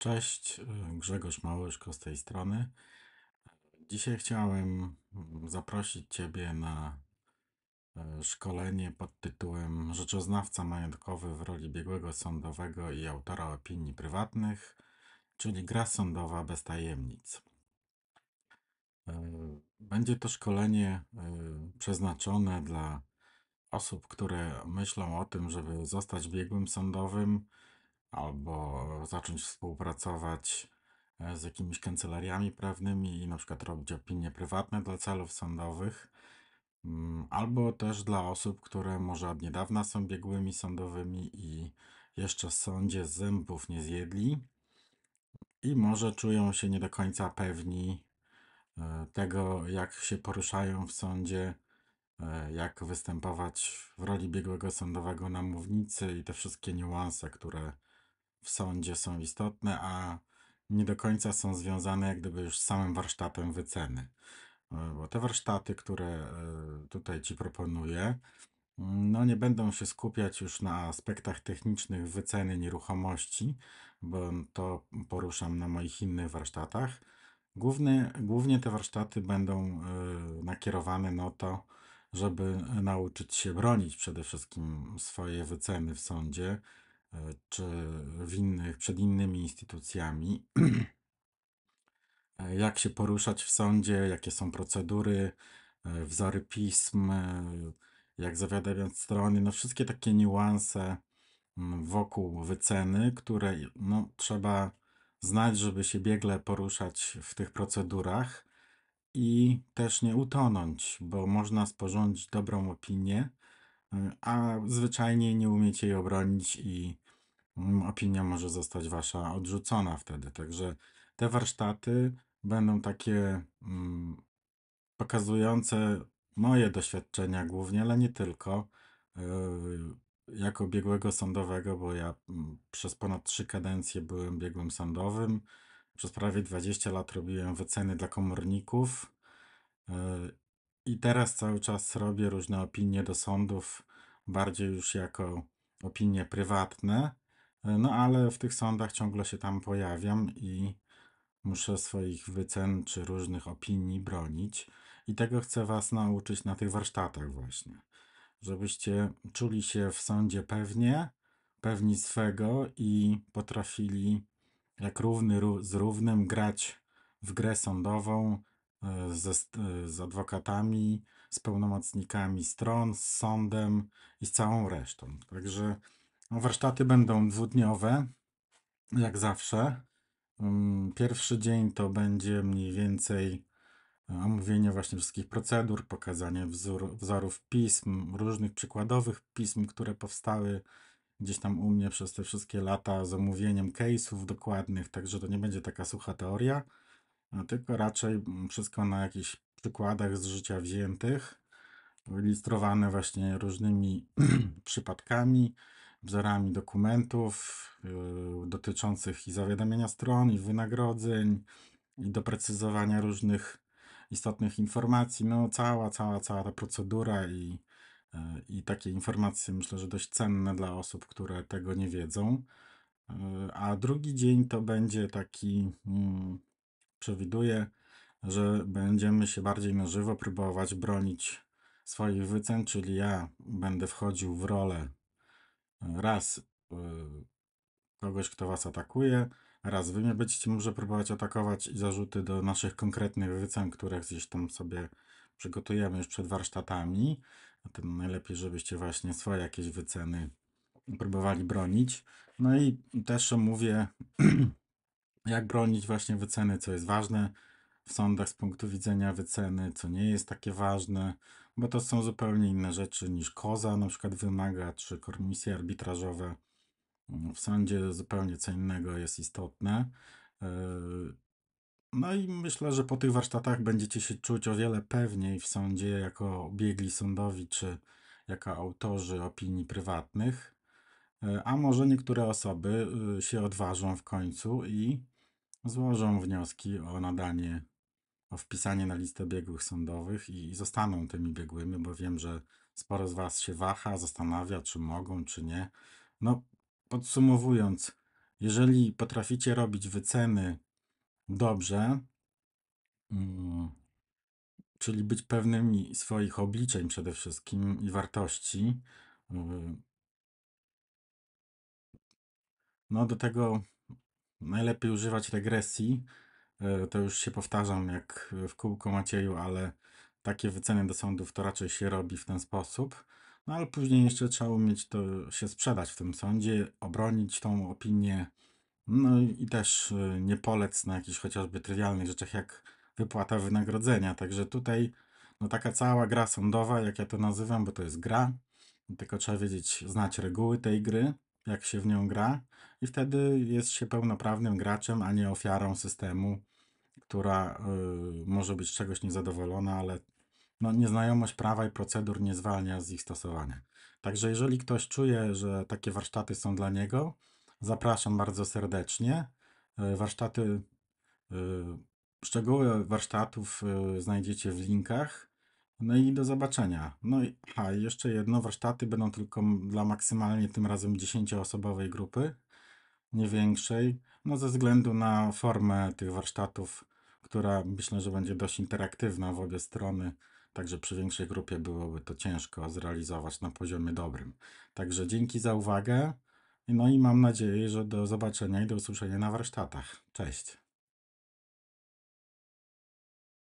Cześć, y, Grzegorz Małyszko z tej strony. Dzisiaj chciałem mm, zaprosić Ciebie na e, szkolenie pod tytułem Rzeczoznawca majątkowy w roli biegłego sądowego i autora opinii prywatnych, czyli gra sądowa bez tajemnic. E, będzie to szkolenie e, przeznaczone dla osób, które myślą o tym, żeby zostać biegłym sądowym albo zacząć współpracować e, z jakimiś kancelariami prawnymi i na przykład robić opinie prywatne dla celów sądowych, mm, albo też dla osób, które może od niedawna są biegłymi sądowymi i jeszcze w sądzie zębów nie zjedli i może czują się nie do końca pewni e, tego, jak się poruszają w sądzie, e, jak występować w roli biegłego sądowego na mównicy i te wszystkie niuanse, które w sądzie są istotne, a nie do końca są związane jak gdyby już z samym warsztatem wyceny. E, bo te warsztaty, które e, tutaj Ci proponuję, no nie będą się skupiać już na aspektach technicznych wyceny nieruchomości, bo to poruszam na moich innych warsztatach. Główne, głównie te warsztaty będą e, nakierowane na to, żeby nauczyć się bronić przede wszystkim swoje wyceny w sądzie, czy w innych, przed innymi instytucjami, e, jak się poruszać w sądzie, jakie są procedury, e, wzory pism, e, jak zawiadamiać strony, no wszystkie takie niuanse mm, wokół wyceny, które no, trzeba znać, żeby się biegle poruszać w tych procedurach i też nie utonąć, bo można sporządzić dobrą opinię, a zwyczajnie nie umiecie jej obronić i mm, opinia może zostać wasza odrzucona wtedy. Także te warsztaty będą takie mm, pokazujące moje doświadczenia głównie, ale nie tylko. E, jako biegłego sądowego, bo ja mm, przez ponad trzy kadencje byłem biegłym sądowym. Przez prawie 20 lat robiłem wyceny dla komorników e, i teraz cały czas robię różne opinie do sądów, bardziej już jako opinie prywatne, e, no ale w tych sądach ciągle się tam pojawiam i muszę swoich wycen czy różnych opinii bronić. I tego chcę Was nauczyć na tych warsztatach, właśnie. Żebyście czuli się w sądzie pewnie, pewni swego i potrafili jak równy z równym grać w grę sądową, E, e, z adwokatami, z pełnomocnikami stron, z sądem i z całą resztą. Także no, warsztaty będą dwudniowe, jak zawsze. Mm, pierwszy dzień to będzie mniej więcej e, omówienie właśnie wszystkich procedur, pokazanie wzór, wzorów pism, różnych przykładowych pism, które powstały gdzieś tam u mnie przez te wszystkie lata z omówieniem case'ów dokładnych, także to nie będzie taka sucha teoria. No, tylko raczej mm, wszystko na jakichś przykładach z życia wziętych, ilustrowane właśnie różnymi przypadkami, wzorami dokumentów yy, dotyczących i zawiadomienia stron, i wynagrodzeń, i doprecyzowania różnych istotnych informacji. No, cała, cała, cała ta procedura i, yy, i takie informacje myślę, że dość cenne dla osób, które tego nie wiedzą. Yy, a drugi dzień to będzie taki. Yy, przewiduje, że będziemy się bardziej na żywo próbować bronić swoich wycen, czyli ja będę wchodził w rolę e, raz e, kogoś, kto was atakuje, raz wy mnie będziecie może próbować atakować i zarzuty do naszych konkretnych wycen, które gdzieś tam sobie przygotujemy już przed warsztatami. A najlepiej, żebyście właśnie swoje jakieś wyceny próbowali bronić. No i też mówię jak bronić właśnie wyceny, co jest ważne w sądach z punktu widzenia wyceny, co nie jest takie ważne, bo to są zupełnie inne rzeczy niż koza na przykład wymaga, czy komisje arbitrażowe. Mm, w sądzie zupełnie co innego jest istotne. E, no i myślę, że po tych warsztatach będziecie się czuć o wiele pewniej w sądzie jako biegli sądowi, czy jako autorzy opinii prywatnych. E, a może niektóre osoby y, się odważą w końcu i złożą wnioski o nadanie, o wpisanie na listę biegłych sądowych i, zostaną tymi biegłymi, bo wiem, że sporo z Was się waha, zastanawia, czy mogą, czy nie. No, podsumowując, jeżeli potraficie robić wyceny dobrze, mm, czyli być pewnymi swoich obliczeń przede wszystkim i wartości, yy, no do tego najlepiej używać regresji. E, to już się powtarzam jak w kółko Macieju, ale takie wyceny do sądów to raczej się robi w ten sposób. No ale później jeszcze trzeba umieć to się sprzedać w tym sądzie, obronić tą opinię. No i też e, nie polec na jakichś chociażby trywialnych rzeczach jak wypłata wynagrodzenia. Także tutaj no taka cała gra sądowa, jak ja to nazywam, bo to jest gra, tylko trzeba wiedzieć, znać reguły tej gry jak się w nią gra, i wtedy jest się pełnoprawnym graczem, a nie ofiarą systemu, która y, może być czegoś niezadowolona, ale no, nieznajomość prawa i procedur nie zwalnia z ich stosowania. Także jeżeli ktoś czuje, że takie warsztaty są dla niego, zapraszam bardzo serdecznie. Y, warsztaty, y, szczegóły warsztatów y, znajdziecie w linkach no i do zobaczenia. No i jeszcze jedno, warsztaty będą tylko dla maksymalnie tym razem 10-osobowej grupy, nie większej, no ze względu na formę tych warsztatów, która myślę, że będzie dość interaktywna w obie strony, także przy większej grupie byłoby to ciężko zrealizować na poziomie dobrym. Także dzięki za uwagę, no i mam nadzieję, że do zobaczenia i do usłyszenia na warsztatach. Cześć!